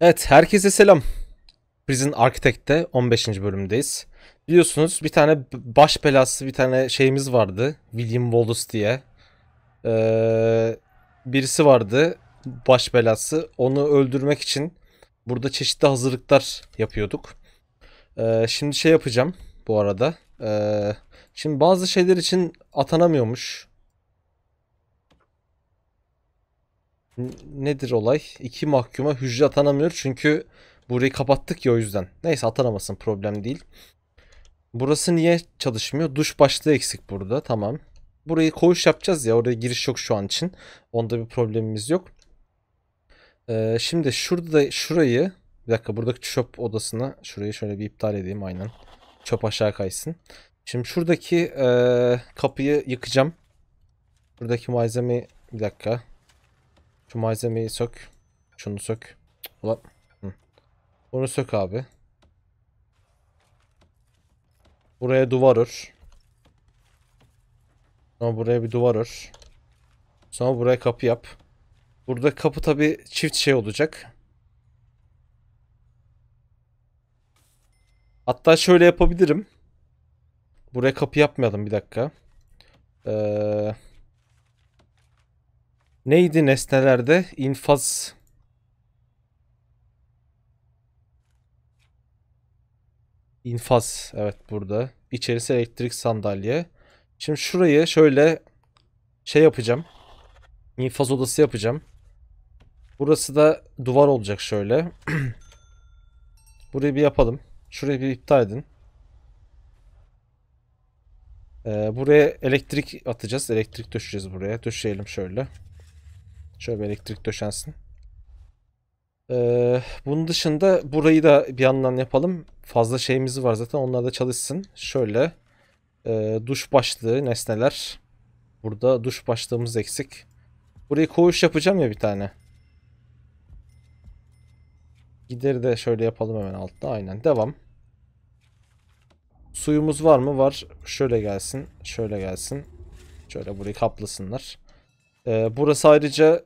Evet herkese selam. Prison Architect'te 15. bölümdeyiz. Biliyorsunuz bir tane baş belası bir tane şeyimiz vardı. William Wallace diye. Ee, birisi vardı baş belası. Onu öldürmek için burada çeşitli hazırlıklar yapıyorduk. Ee, şimdi şey yapacağım bu arada. Ee, şimdi bazı şeyler için atanamıyormuş. nedir olay? İki mahkuma hücre atanamıyor çünkü burayı kapattık ya o yüzden. Neyse atanamasın problem değil. Burası niye çalışmıyor? Duş başlığı eksik burada tamam. Burayı koğuş yapacağız ya oraya giriş yok şu an için. Onda bir problemimiz yok. Ee, şimdi şurada şurayı bir dakika buradaki çöp odasına şurayı şöyle bir iptal edeyim aynen. Çöp aşağı kaysın. Şimdi şuradaki e, kapıyı yıkacağım. Buradaki malzemeyi bir dakika şu malzemeyi sök. Şunu sök. Ulan. Hı. Bunu sök abi. Buraya duvar ör. Sonra buraya bir duvar ör. Sonra buraya kapı yap. Burada kapı tabi çift şey olacak. Hatta şöyle yapabilirim. Buraya kapı yapmayalım bir dakika. Eee... Neydi nesnelerde? İnfaz. İnfaz. Evet burada. İçerisi elektrik sandalye. Şimdi şurayı şöyle şey yapacağım. İnfaz odası yapacağım. Burası da duvar olacak şöyle. Burayı bir yapalım. Şurayı bir iptal edin. Ee, buraya elektrik atacağız. Elektrik döşeceğiz buraya. Döşeyelim şöyle. Şöyle. Şöyle bir elektrik döşensin. Ee, bunun dışında burayı da bir yandan yapalım. Fazla şeyimiz var zaten. Onlar da çalışsın. Şöyle e, duş başlığı nesneler. Burada duş başlığımız eksik. Burayı koğuş yapacağım ya bir tane. Gideri de şöyle yapalım hemen altta. Aynen. Devam. Suyumuz var mı? Var. Şöyle gelsin. Şöyle gelsin. Şöyle burayı kaplasınlar. Ee, burası ayrıca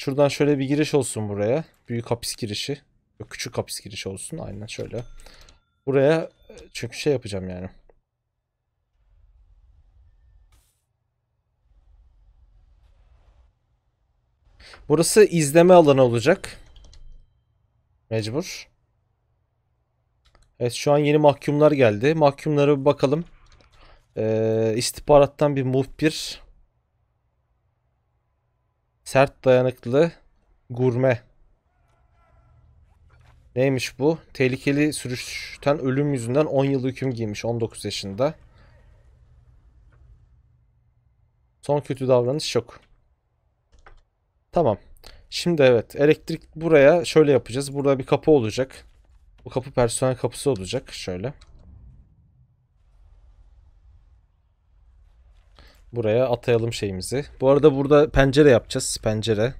Şuradan şöyle bir giriş olsun buraya. Büyük hapis girişi. Küçük hapis girişi olsun. Aynen şöyle. Buraya çünkü şey yapacağım yani. Burası izleme alanı olacak. Mecbur. Evet şu an yeni mahkumlar geldi. Mahkumlara bir bakalım. Ee, istihbarattan bir muhbir. Sert dayanıklı gurme. Neymiş bu? Tehlikeli sürüşten ölüm yüzünden 10 yıl hüküm giymiş 19 yaşında. Son kötü davranış yok. Tamam. Şimdi evet elektrik buraya şöyle yapacağız. Burada bir kapı olacak. Bu kapı personel kapısı olacak. Şöyle. Buraya atayalım şeyimizi. Bu arada burada pencere yapacağız. Pencere.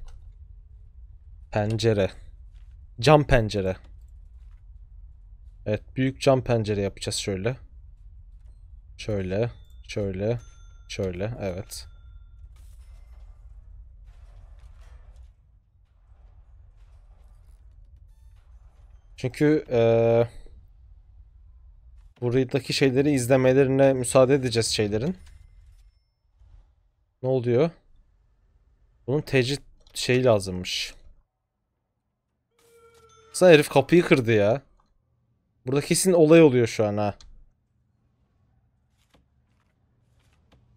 Pencere. Cam pencere. Evet büyük cam pencere yapacağız şöyle. Şöyle. Şöyle. Şöyle. Evet. Çünkü ee, buradaki şeyleri izlemelerine müsaade edeceğiz şeylerin. Ne oluyor? Bunun tecrit şeyi lazımmış. Sen herif kapıyı kırdı ya. Burada kesin olay oluyor şu an ha.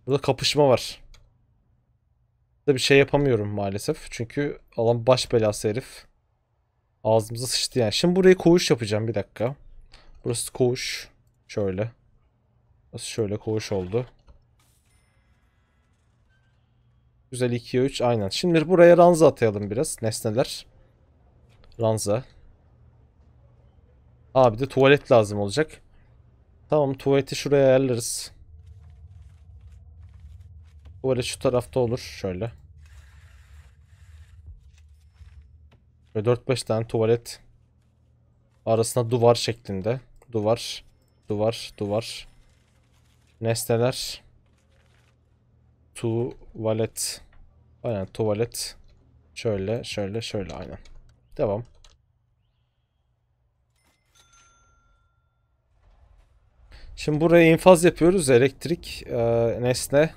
Burada kapışma var. Burada bir şey yapamıyorum maalesef. Çünkü alan baş belası herif. Ağzımıza sıçtı yani. Şimdi burayı koğuş yapacağım bir dakika. Burası koğuş. Şöyle. Burası şöyle koğuş oldu. Güzel 2'ye 3 aynen. Şimdi buraya ranza atayalım biraz. Nesneler. Ranza. Abi de tuvalet lazım olacak. Tamam tuvaleti şuraya ayarlarız. Tuvalet şu tarafta olur. Şöyle. Ve 4-5 tane tuvalet arasında duvar şeklinde. Duvar, duvar, duvar. Nesneler. Tuvalet. Aynen tuvalet. Şöyle şöyle şöyle aynen. Devam. Şimdi buraya infaz yapıyoruz. Elektrik e, nesne.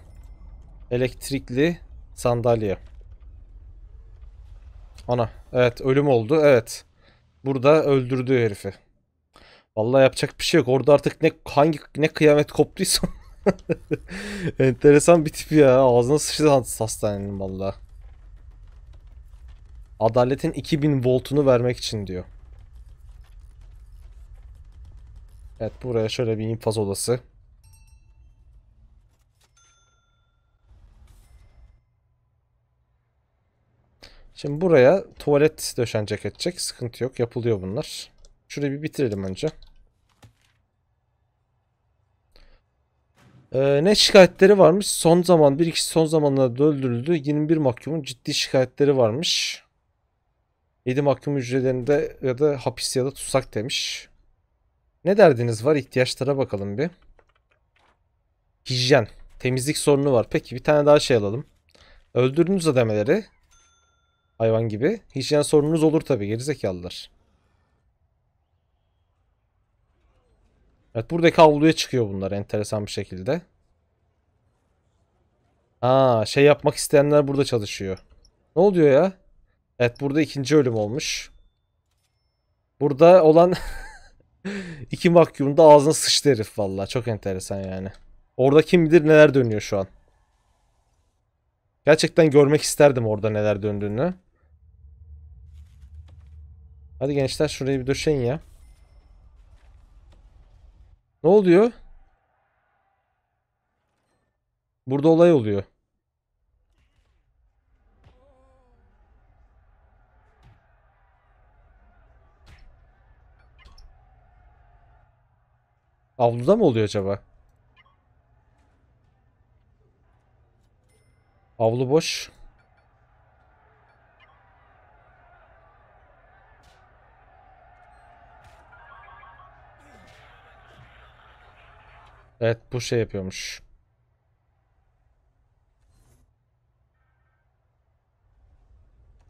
Elektrikli sandalye. Ana. Evet ölüm oldu. Evet. Burada öldürdüğü herifi. Vallahi yapacak bir şey yok. Orada artık ne hangi ne kıyamet koptuysa Enteresan bir tip ya. Ağzına sıçtı hastanenin valla. Adaletin 2000 voltunu vermek için diyor. Evet buraya şöyle bir infaz odası. Şimdi buraya tuvalet döşenecek edecek. Sıkıntı yok. Yapılıyor bunlar. Şurayı bir bitirelim önce. Ee, ne şikayetleri varmış? Son zaman bir iki son zamanlarda öldürüldü. 21 mahkumun ciddi şikayetleri varmış. 7 mahkum hücrelerinde ya da hapis ya da tutsak demiş. Ne derdiniz var? İhtiyaçlara bakalım bir. Hijyen. Temizlik sorunu var. Peki bir tane daha şey alalım. Öldürdünüz ademeleri. Hayvan gibi. Hijyen sorununuz olur tabi gerizekalılar. Evet buradaki avluya çıkıyor bunlar enteresan bir şekilde. Aa şey yapmak isteyenler burada çalışıyor. Ne oluyor ya? Evet burada ikinci ölüm olmuş. Burada olan iki mahkumun ağzına sıçtı herif valla. Çok enteresan yani. Orada kim bilir neler dönüyor şu an. Gerçekten görmek isterdim orada neler döndüğünü. Hadi gençler şurayı bir döşeyin ya. Ne oluyor? Burada olay oluyor. Avluda mı oluyor acaba? Avlu boş. Evet bu şey yapıyormuş.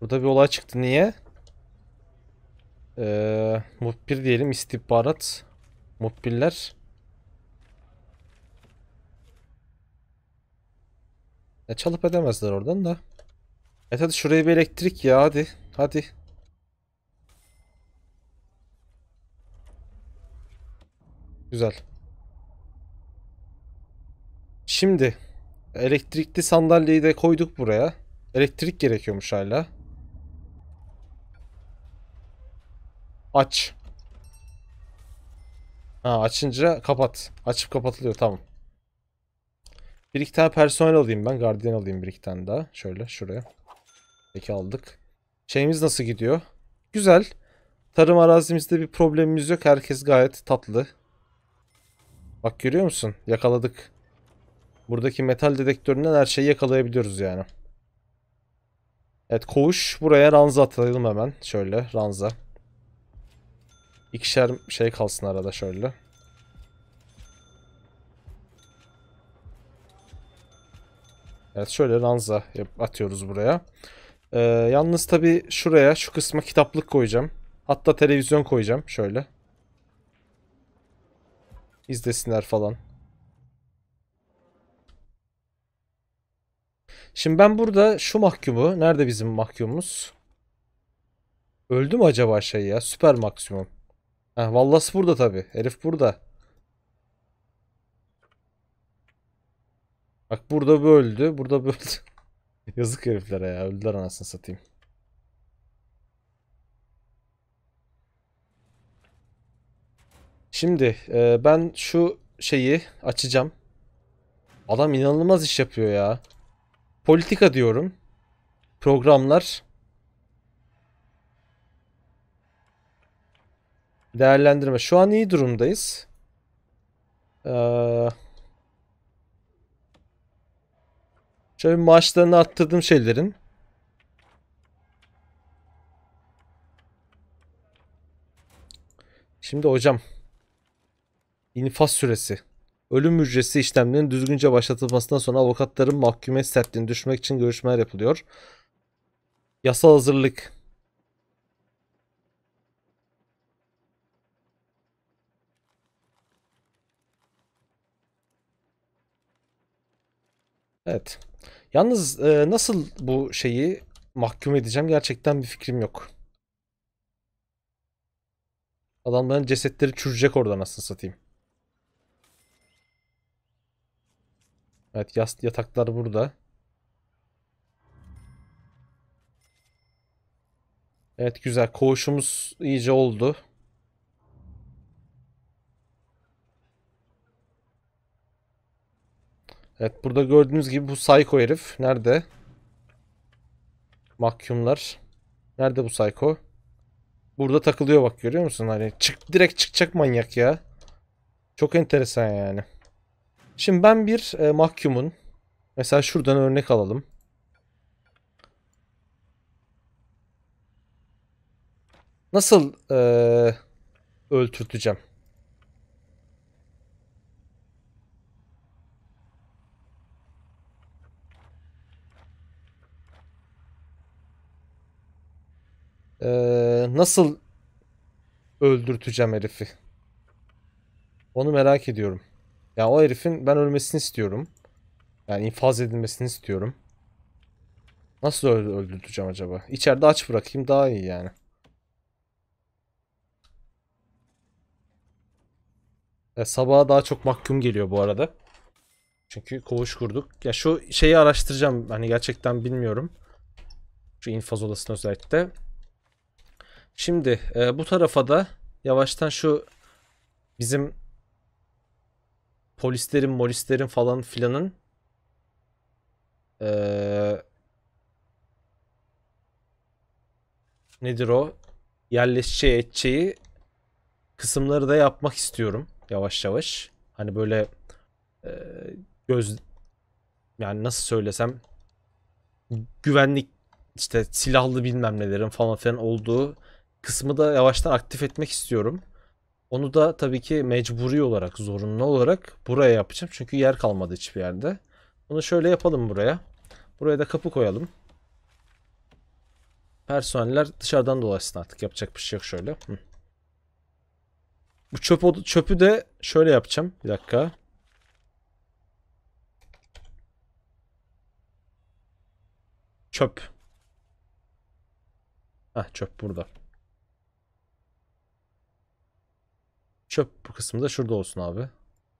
Burada bir olay çıktı. Niye? Ee, muhbir diyelim istihbarat. Muhbirler. E çalıp edemezler oradan da. Evet hadi şuraya bir elektrik ya hadi. Hadi. Güzel. Şimdi elektrikli sandalyeyi de koyduk buraya. Elektrik gerekiyormuş hala. Aç. Ha açınca kapat. Açıp kapatılıyor tamam. Bir iki tane personel alayım ben. Gardiyan alayım bir iki tane daha. Şöyle şuraya. Peki aldık. Şeyimiz nasıl gidiyor? Güzel. Tarım arazimizde bir problemimiz yok. Herkes gayet tatlı. Bak görüyor musun? Yakaladık. Buradaki metal dedektöründen her şeyi yakalayabiliyoruz yani. Evet koğuş. Buraya ranza atalım hemen. Şöyle ranza. İkişer şey kalsın arada şöyle. Evet şöyle ranza atıyoruz buraya. Ee, yalnız tabi şuraya şu kısma kitaplık koyacağım. Hatta televizyon koyacağım şöyle. İzlesinler falan. Şimdi ben burada şu mahkumu. Nerede bizim mahkumumuz? Öldü mü acaba şey ya? Süper maksimum. Heh, Wallace burada tabi. Herif burada. Bak burada bir öldü. Burada bir öldü. Yazık heriflere ya. Öldüler anasını satayım. Şimdi e, ben şu şeyi açacağım. Adam inanılmaz iş yapıyor ya. Politika diyorum. Programlar. Değerlendirme. Şu an iyi durumdayız. Ee, şöyle maaşlarını arttırdım şeylerin. Şimdi hocam. İnfaz süresi. Ölüm hücresi işlemlerinin düzgünce başlatılmasından sonra avukatların mahkumiyet sertliğini düşmek için görüşmeler yapılıyor. Yasal hazırlık Evet. Yalnız e, nasıl bu şeyi mahkum edeceğim gerçekten bir fikrim yok. Adamların cesetleri çürüyecek orada nasıl satayım. Evet yast yataklar burada. Evet güzel. Koğuşumuz iyice oldu. Evet burada gördüğünüz gibi bu psycho herif. Nerede? Mahkumlar. Nerede bu psycho? Burada takılıyor bak görüyor musun? Hani çık direkt çıkacak manyak ya. Çok enteresan yani. Şimdi ben bir e, mahkumun mesela şuradan örnek alalım. Nasıl e, ölçülteceğim? Ee, nasıl öldürteceğim herifi? Onu merak ediyorum. Ya o herifin ben ölmesini istiyorum. Yani infaz edilmesini istiyorum. Nasıl öldürteceğim acaba? İçeride aç bırakayım daha iyi yani. E, sabaha daha çok mahkum geliyor bu arada. Çünkü kovuş kurduk. Ya şu şeyi araştıracağım. Hani gerçekten bilmiyorum. Şu infaz odasını özellikle. Şimdi e, bu tarafa da yavaştan şu bizim polislerin molislerin falan filanın ee, nedir o yerleşeceği edeceği kısımları da yapmak istiyorum yavaş yavaş. Hani böyle e, göz yani nasıl söylesem güvenlik işte silahlı bilmem nelerin falan filan olduğu kısmı da yavaştan aktif etmek istiyorum. Onu da tabii ki mecburi olarak, zorunlu olarak buraya yapacağım. Çünkü yer kalmadı hiçbir yerde. Bunu şöyle yapalım buraya. Buraya da kapı koyalım. Personeller dışarıdan dolaşsın artık. Yapacak bir şey yok şöyle. Hı. Bu çöp, çöpü de şöyle yapacağım. Bir dakika. Çöp. Ah çöp burada. Çöp kısmı da şurada olsun abi.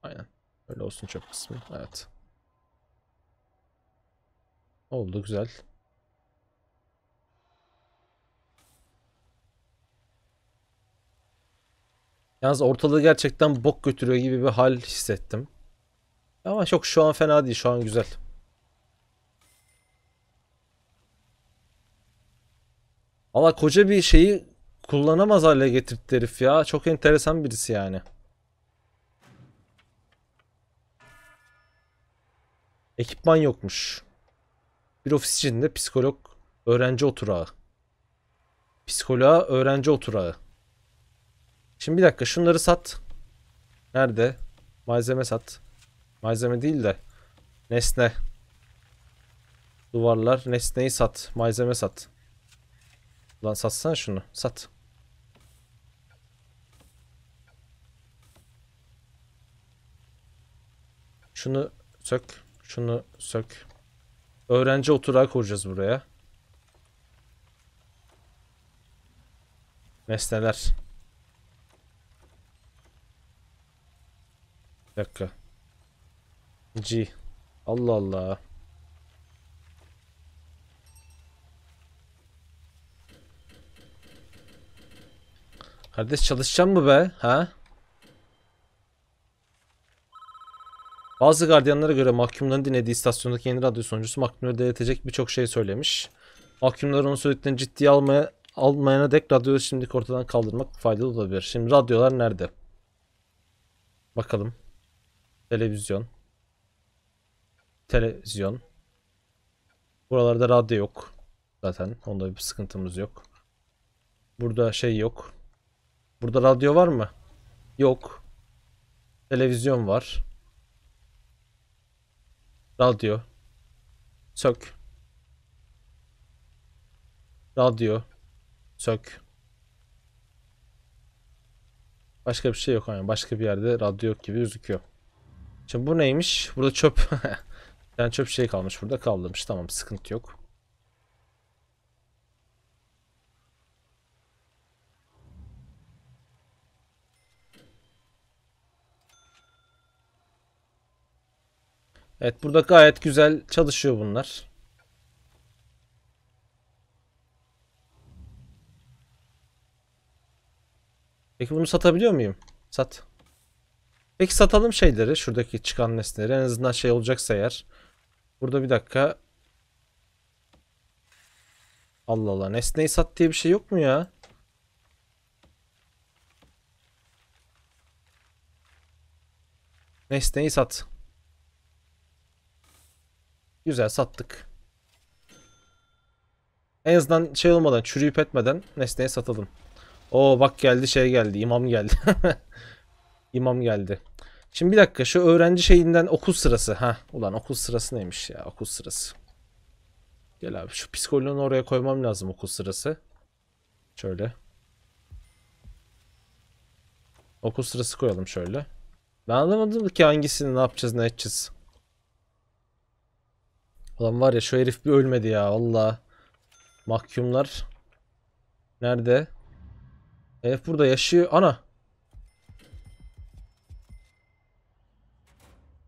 Aynen. Öyle olsun çöp kısmı. Evet. Oldu güzel. Yalnız ortalığı gerçekten bok götürüyor gibi bir hal hissettim. Ama çok şu an fena değil. Şu an güzel. Valla koca bir şeyi kullanamaz hale getirdi herif ya. Çok enteresan birisi yani. Ekipman yokmuş. Bir ofis içinde psikolog öğrenci oturağı. Psikoloğa öğrenci oturağı. Şimdi bir dakika şunları sat. Nerede? Malzeme sat. Malzeme değil de. Nesne. Duvarlar. Nesneyi sat. Malzeme sat. Lan satsana şunu. Sat. Şunu sök. Şunu sök. Öğrenci oturağı kuracağız buraya. Nesneler. Bir dakika. G. Allah Allah. Kardeş çalışacağım mı be? Ha? Bazı gardiyanlara göre mahkumların dinlediği istasyondaki yeni radyo sonuncusu mahkumları deletecek birçok şey söylemiş. Mahkumlar onun söylediklerini ciddiye almaya, almayana dek radyoyu şimdilik ortadan kaldırmak faydalı olabilir. Şimdi radyolar nerede? Bakalım. Televizyon. Televizyon. Buralarda radyo yok. Zaten onda bir sıkıntımız yok. Burada şey yok. Burada radyo var mı? Yok. Televizyon var. Radyo. Sök. Radyo. Sök. Başka bir şey yok yani. Başka bir yerde radyo yok gibi gözüküyor. Şimdi bu neymiş? Burada çöp. yani çöp şey kalmış burada kaldırmış. Tamam sıkıntı yok. Evet burada gayet güzel çalışıyor bunlar. Peki bunu satabiliyor muyum? Sat. Peki satalım şeyleri. Şuradaki çıkan nesneleri. En azından şey olacaksa eğer. Burada bir dakika. Allah Allah. Nesneyi sat diye bir şey yok mu ya? Nesneyi sat. Güzel sattık. En azından şey olmadan çürüyüp etmeden nesneye satalım. Oo bak geldi şey geldi imam geldi. İmam geldi. Şimdi bir dakika şu öğrenci şeyinden okul sırası. ha ulan okul sırası neymiş ya okul sırası. Gel abi şu psikoloğunu oraya koymam lazım okul sırası. Şöyle. Okul sırası koyalım şöyle. Ben anlamadım ki hangisini ne yapacağız ne edeceğiz. Ulan var ya şu herif bir ölmedi ya valla. Mahkumlar. Nerede? Herif burada yaşıyor. Ana.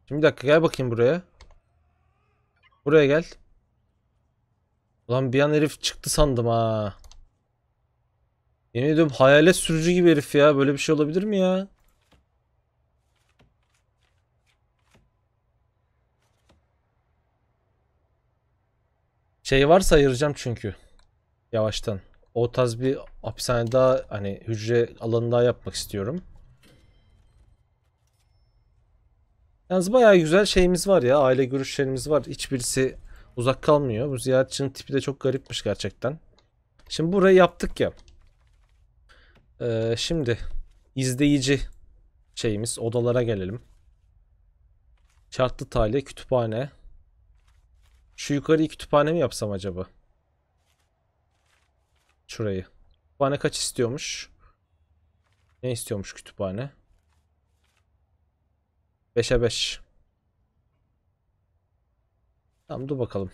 Şimdi bir dakika gel bakayım buraya. Buraya gel. Ulan bir an herif çıktı sandım ha. Yemin ediyorum hayalet sürücü gibi herif ya. Böyle bir şey olabilir mi ya? Şey varsa ayıracağım çünkü. Yavaştan. O tarz bir hapishane daha hani hücre alanında yapmak istiyorum. Yalnız bayağı güzel şeyimiz var ya. Aile görüşlerimiz var. Hiçbirisi uzak kalmıyor. Bu ziyaretçinin tipi de çok garipmiş gerçekten. Şimdi burayı yaptık ya. Ee, şimdi izleyici şeyimiz odalara gelelim. Şartlı tale kütüphane. Şu yukarı kütüphane mi yapsam acaba? Şurayı. Kütüphane kaç istiyormuş? Ne istiyormuş kütüphane? 5'e 5. Tamam dur bakalım.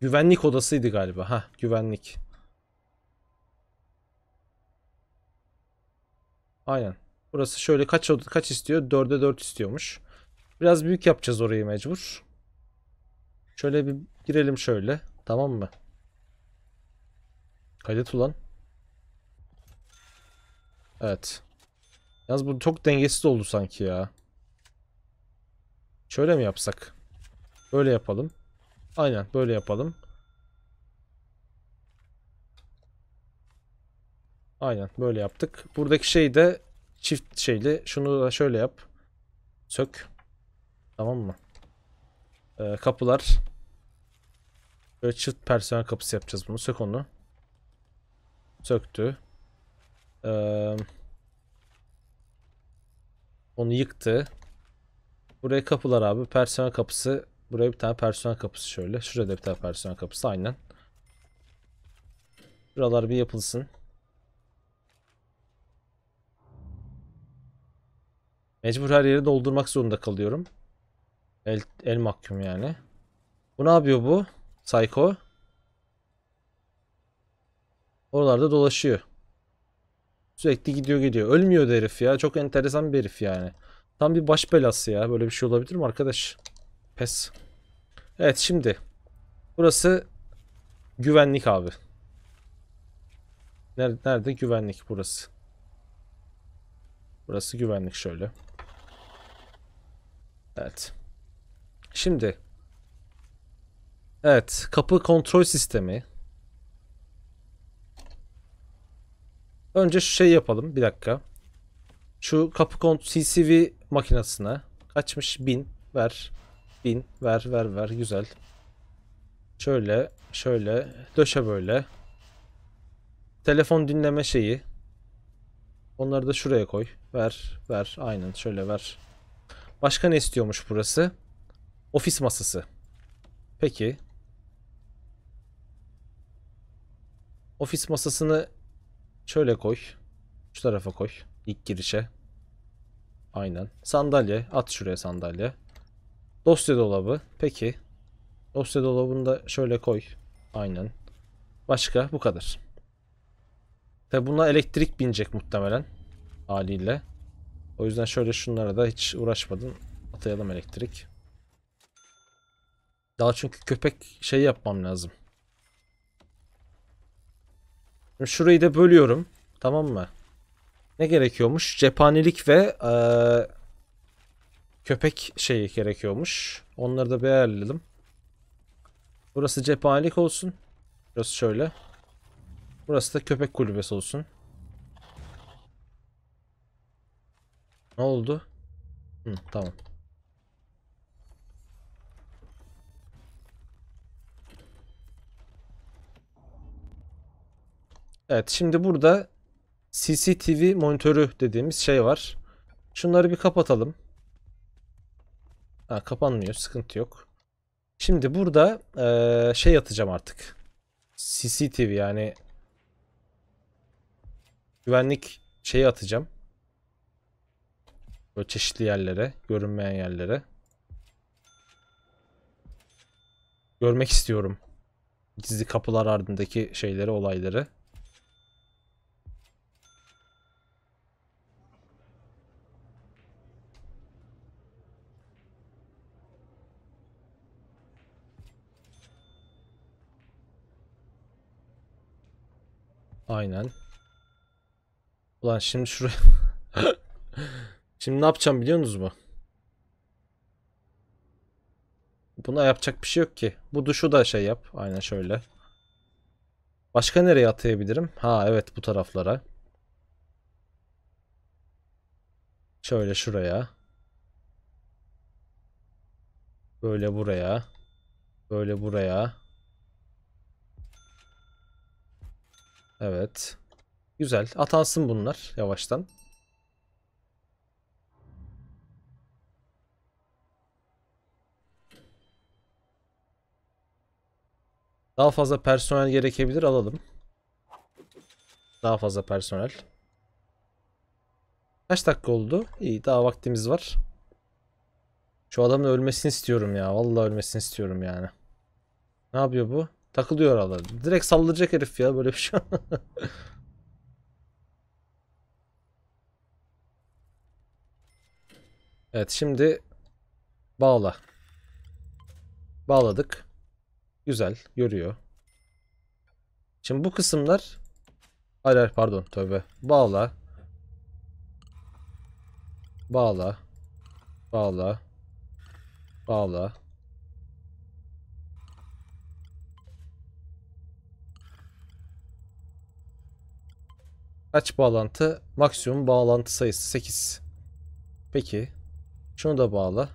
Güvenlik odasıydı galiba. Ha, güvenlik. Aynen. Burası şöyle kaç kaç istiyor? 4'e 4 istiyormuş. Biraz büyük yapacağız orayı mecbur. Şöyle bir girelim şöyle. Tamam mı? Kaydet ulan. Evet. Yalnız bu çok dengesiz oldu sanki ya. Şöyle mi yapsak? Böyle yapalım. Aynen böyle yapalım. Aynen böyle yaptık. Buradaki şey de çift şeyli. Şunu da şöyle yap. Sök. Tamam mı? Ee, kapılar Böyle çift personel kapısı yapacağız bunu. Sök onu. Söktü. Ee, onu yıktı. Buraya kapılar abi. Personel kapısı. Buraya bir tane personel kapısı şöyle. Şurada bir tane personel kapısı. Aynen. Buralar bir yapılsın. Mecbur her yeri doldurmak zorunda kalıyorum. El, el mahkum yani. Bu ne yapıyor bu? Psycho. Oralarda dolaşıyor. Sürekli gidiyor gidiyor. Ölmüyor herif ya. Çok enteresan bir herif yani. Tam bir baş belası ya. Böyle bir şey olabilir mi arkadaş? Pes. Evet şimdi. Burası güvenlik abi. Nerede, nerede güvenlik burası? Burası güvenlik şöyle. Evet. Şimdi Evet. Kapı kontrol sistemi. Önce şu şey yapalım. Bir dakika. Şu kapı kontrol CCV makinesine. Kaçmış? Bin. Ver. Bin. Ver ver ver. Güzel. Şöyle. Şöyle. Döşe böyle. Telefon dinleme şeyi. Onları da şuraya koy. Ver. Ver. Aynen. Şöyle ver. Başka ne istiyormuş burası? Ofis masası. Peki. Ofis masasını şöyle koy. Şu tarafa koy. İlk girişe. Aynen. Sandalye. At şuraya sandalye. Dosya dolabı. Peki. Dosya dolabını da şöyle koy. Aynen. Başka bu kadar. Tabi buna elektrik binecek muhtemelen. Haliyle. O yüzden şöyle şunlara da hiç uğraşmadım. Atayalım elektrik. Daha çünkü köpek şey yapmam lazım şurayı da bölüyorum. Tamam mı? Ne gerekiyormuş? Cephanelik ve e, köpek şeyi gerekiyormuş. Onları da belirledim. Burası cephanelik olsun. Burası şöyle. Burası da köpek kulübesi olsun. Ne oldu? Hı, tamam. Evet şimdi burada CCTV monitörü dediğimiz şey var. Şunları bir kapatalım. Ha, kapanmıyor sıkıntı yok. Şimdi burada ee, şey atacağım artık. CCTV yani güvenlik şeyi atacağım. Böyle çeşitli yerlere, görünmeyen yerlere. Görmek istiyorum. Gizli kapılar ardındaki şeyleri, olayları. Aynen. Ulan şimdi şuraya... şimdi ne yapacağım biliyor musunuz mu? Buna yapacak bir şey yok ki. Bu duşu da şey yap. Aynen şöyle. Başka nereye atayabilirim? Ha evet bu taraflara. Şöyle şuraya. Böyle buraya. Böyle buraya. Evet. Güzel. Atansın bunlar yavaştan. Daha fazla personel gerekebilir alalım. Daha fazla personel. Kaç dakika oldu? İyi daha vaktimiz var. Şu adamın ölmesini istiyorum ya. Vallahi ölmesini istiyorum yani. Ne yapıyor bu? Takılıyor oralar. Direkt saldıracak herif ya böyle bir şey. evet şimdi bağla. Bağladık. Güzel görüyor. Şimdi bu kısımlar hayır, hayır pardon tövbe. Bağla. Bağla. Bağla. Bağla. Kaç bağlantı? Maksimum bağlantı sayısı 8. Peki. Şunu da bağla.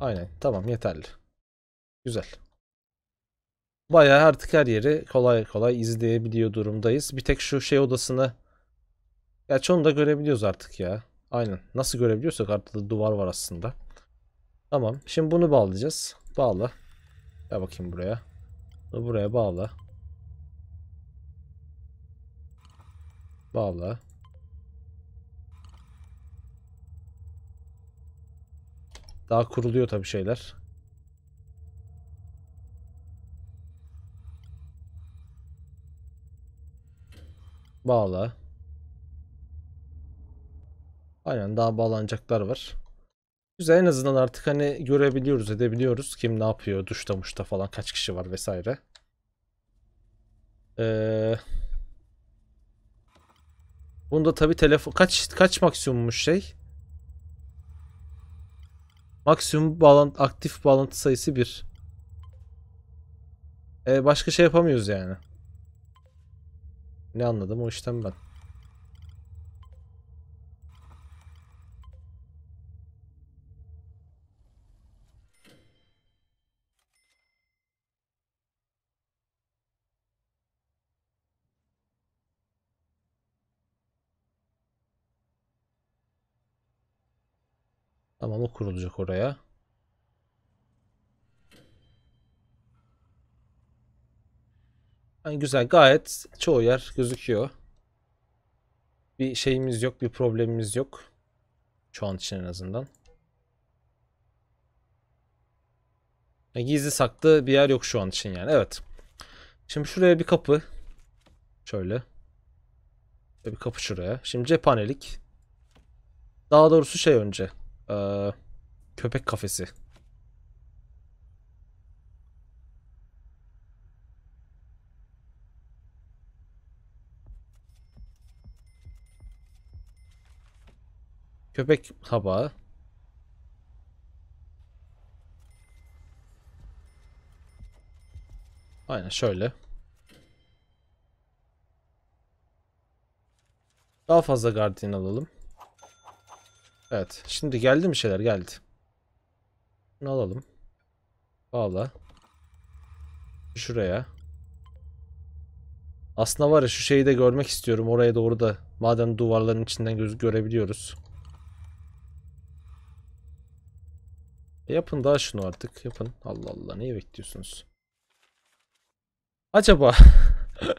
Aynen. Tamam yeterli. Güzel. Bayağı artık her yeri kolay kolay izleyebiliyor durumdayız. Bir tek şu şey odasını Gerçi onu da görebiliyoruz artık ya. Aynen. Nasıl görebiliyorsak artık da duvar var aslında. Tamam. Şimdi bunu bağlayacağız. Bağla. Ya bakayım buraya. Bunu buraya bağla. Bağla. Daha kuruluyor tabii şeyler. Bağla. Aynen daha bağlanacaklar var. Güzel en azından artık hani görebiliyoruz edebiliyoruz. Kim ne yapıyor duşta muşta falan kaç kişi var vesaire. Eee... Bunda tabi telefon kaç kaç maksimummuş şey? Maksimum bağlantı aktif bağlantı sayısı 1. Ee, başka şey yapamıyoruz yani. Ne anladım o işten ben. kurulacak oraya. Yani güzel gayet çoğu yer gözüküyor. Bir şeyimiz yok bir problemimiz yok. Şu an için en azından. Yani gizli saklı bir yer yok şu an için yani evet. Şimdi şuraya bir kapı. Şöyle. Şöyle bir kapı şuraya. Şimdi cephanelik. Daha doğrusu şey önce. Ee, köpek kafesi. Köpek tabağı. Aynen şöyle. Daha fazla gardiyan alalım. Evet. Şimdi geldi mi şeyler? Geldi. Bunu alalım. Bağla. Şuraya. Aslında var ya şu şeyi de görmek istiyorum. Oraya doğru da madem duvarların içinden göz görebiliyoruz. E yapın daha şunu artık. Yapın. Allah Allah niye bekliyorsunuz? Acaba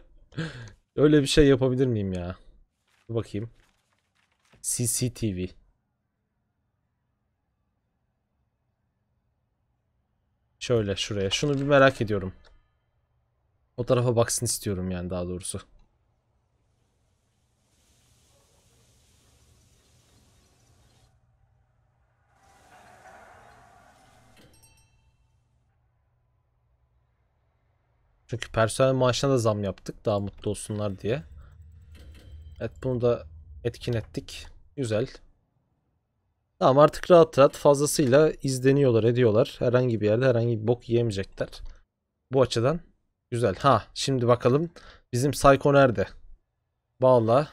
öyle bir şey yapabilir miyim ya? Dur bakayım. CCTV. Şöyle şuraya. Şunu bir merak ediyorum. O tarafa baksın istiyorum yani daha doğrusu. Çünkü personel maaşına da zam yaptık daha mutlu olsunlar diye. Evet bunu da etkin ettik. Güzel. Tamam artık rahat rahat fazlasıyla izleniyorlar ediyorlar. Herhangi bir yerde herhangi bir bok yiyemeyecekler. Bu açıdan güzel. Ha şimdi bakalım bizim Psycho nerede? Valla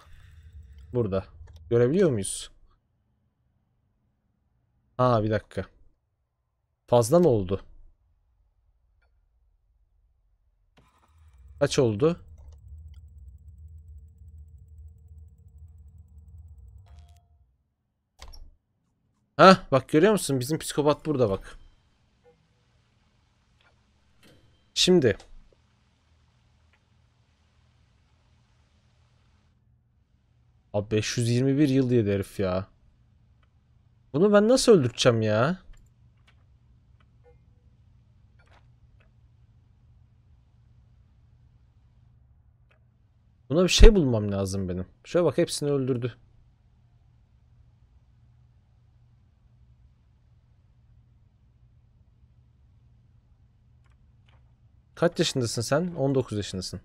burada. Görebiliyor muyuz? Ha bir dakika. Fazla mı oldu? Kaç oldu? Ha bak görüyor musun? Bizim psikopat burada bak. Şimdi. Abi 521 yıl diye herif ya. Bunu ben nasıl öldürteceğim ya? Buna bir şey bulmam lazım benim. Şöyle bak hepsini öldürdü. Kaç yaşındasın sen? 19 yaşındasın.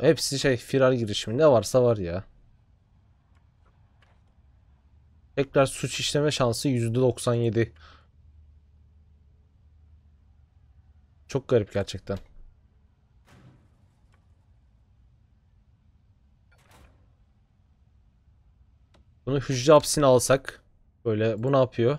Hepsi şey firar girişimi ne varsa var ya. Tekrar suç işleme şansı %97. Çok garip gerçekten. Bunu hücre hapsine alsak. Böyle bu ne yapıyor?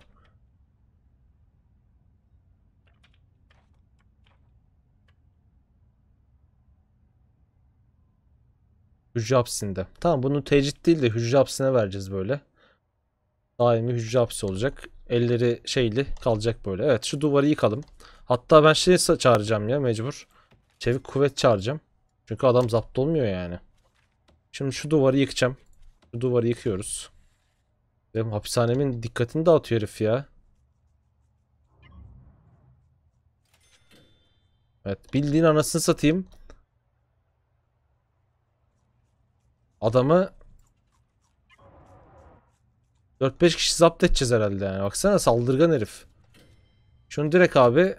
Hücre hapsinde. Tamam bunu tecrit değil de hücre hapsine vereceğiz böyle. Daimi hücre hapsi olacak. Elleri şeyli kalacak böyle. Evet şu duvarı yıkalım. Hatta ben şey çağıracağım ya mecbur. Çevik kuvvet çağıracağım. Çünkü adam zapt olmuyor yani. Şimdi şu duvarı yıkacağım. Şu duvarı yıkıyoruz. Benim hapishanemin dikkatini dağıtıyor herif ya. Evet bildiğin anasını satayım. Adamı 4-5 kişi zapt edeceğiz herhalde yani. Baksana saldırgan herif. Şunu direkt abi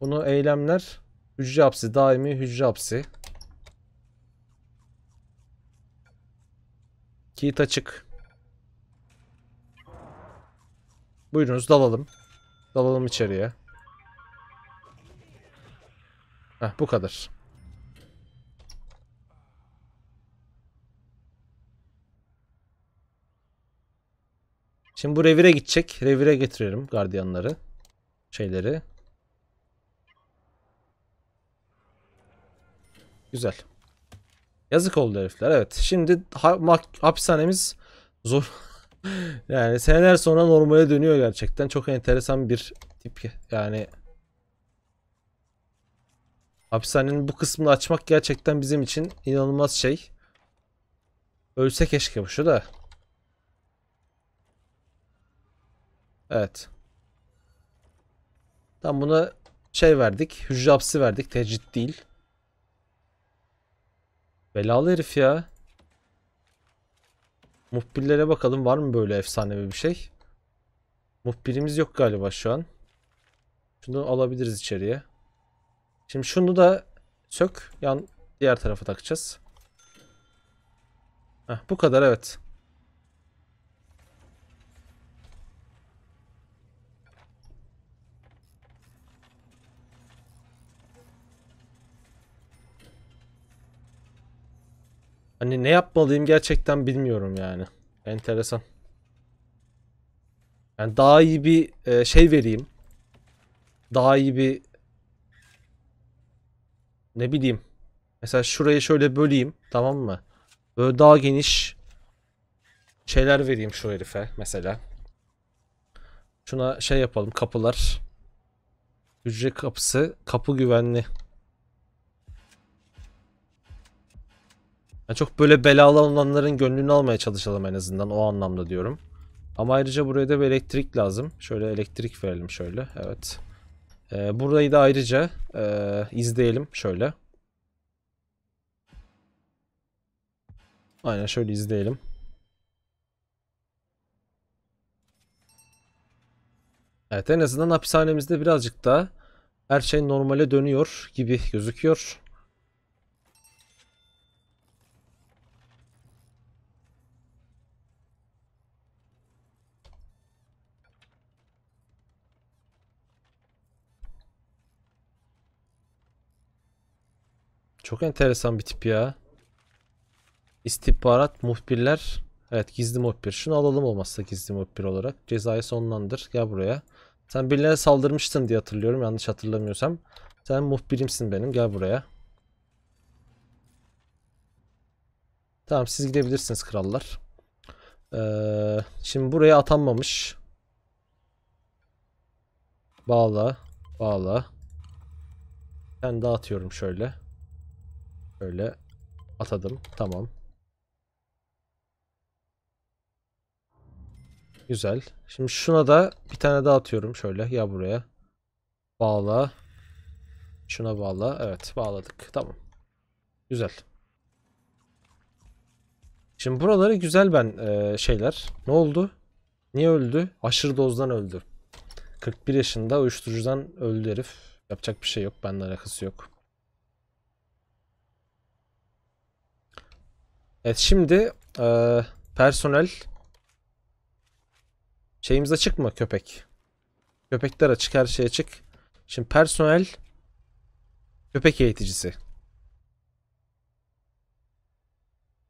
bunu eylemler hücre hapsi daimi hücre hapsi. Kit açık. Buyurunuz dalalım. Dalalım içeriye. Heh, bu kadar. Şimdi bu revire gidecek. Revire getirelim gardiyanları. Şeyleri. Güzel. Yazık oldu herifler. Evet. Şimdi ha hapishanemiz zor yani seneler sonra normale dönüyor gerçekten. Çok enteresan bir tip. Yani hapishanenin bu kısmını açmak gerçekten bizim için inanılmaz şey. Ölse keşke bu şu da. Evet. Tam buna şey verdik. Hücre hapsi verdik. Tecrit değil. Belalı herif ya. Muhbirlere bakalım var mı böyle efsanevi bir şey? Muhbirimiz yok galiba şu an. Şunu alabiliriz içeriye. Şimdi şunu da sök. Yan diğer tarafa takacağız. Heh, bu kadar evet. Hani ne yapmalıyım gerçekten bilmiyorum yani. Enteresan. Yani daha iyi bir e, şey vereyim. Daha iyi bir ne bileyim. Mesela şurayı şöyle böleyim tamam mı? Böyle daha geniş şeyler vereyim şu herife mesela. Şuna şey yapalım kapılar. Hücre kapısı kapı güvenli. Yani çok böyle belalı olanların gönlünü almaya çalışalım en azından o anlamda diyorum. Ama ayrıca buraya da bir elektrik lazım. Şöyle elektrik verelim şöyle. Evet. Ee, burayı da ayrıca e, izleyelim şöyle. Aynen şöyle izleyelim. Evet en azından hapishanemizde birazcık da her şey normale dönüyor gibi gözüküyor. Çok enteresan bir tip ya. İstihbarat muhbirler. Evet gizli muhbir. Şunu alalım olmazsa gizli muhbir olarak. Cezayı sonlandır. Gel buraya. Sen birilerine saldırmıştın diye hatırlıyorum. Yanlış hatırlamıyorsam. Sen muhbirimsin benim. Gel buraya. Tamam siz gidebilirsiniz krallar. Ee, şimdi buraya atanmamış. Bağla. Bağla. Ben dağıtıyorum şöyle öyle atadım. Tamam. Güzel. Şimdi şuna da bir tane daha atıyorum şöyle ya buraya. Bağla. Şuna bağla. Evet bağladık. Tamam. Güzel. Şimdi buraları güzel ben e, şeyler. Ne oldu? Niye öldü? Aşırı dozdan öldü. 41 yaşında uyuşturucudan öldü herif. Yapacak bir şey yok. Benden alakası yok. Evet şimdi e, personel şeyimiz açık mı köpek? Köpekler açık her şey açık. Şimdi personel köpek eğiticisi.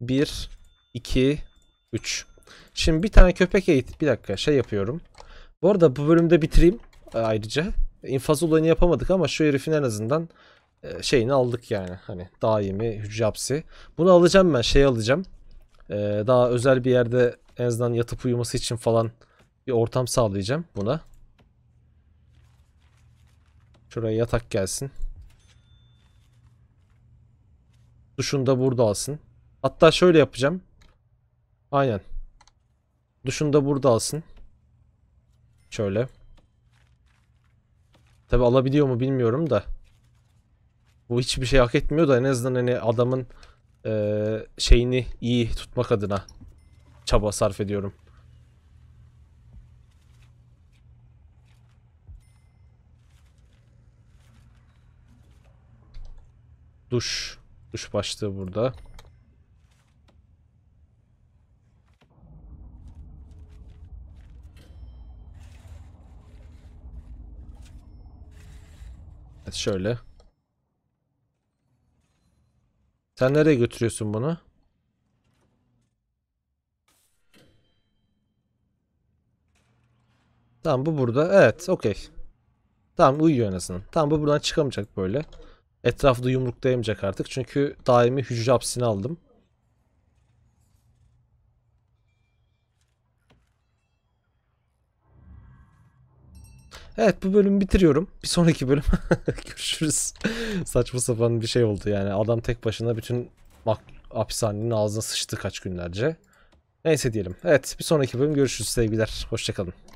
1 2 3 Şimdi bir tane köpek eğit bir dakika şey yapıyorum. Bu arada bu bölümde bitireyim e, ayrıca. İnfaz olayını yapamadık ama şu herifin en azından e, şeyini aldık yani. Hani daimi hücre hapsi. Bunu alacağım ben şey alacağım. Ee, daha özel bir yerde en azından yatıp uyuması için falan bir ortam sağlayacağım buna. Şuraya yatak gelsin. Duşunu da burada alsın. Hatta şöyle yapacağım. Aynen. Duşunu da burada alsın. Şöyle. Tabi alabiliyor mu bilmiyorum da bu hiçbir şey hak etmiyor da en azından hani adamın e, şeyini iyi tutmak adına çaba sarf ediyorum. Duş. Duş başlığı burada. Evet şöyle. Sen nereye götürüyorsun bunu? Tamam bu burada. Evet okey. Tamam uyuyor en azından. Tamam bu buradan çıkamayacak böyle. Etrafta yumruklayamayacak artık. Çünkü daimi hücre hapsini aldım. Evet bu bölümü bitiriyorum. Bir sonraki bölüm görüşürüz. Saçma sapan bir şey oldu yani. Adam tek başına bütün hapishanenin ağzına sıçtı kaç günlerce. Neyse diyelim. Evet bir sonraki bölüm görüşürüz sevgiler. Hoşçakalın.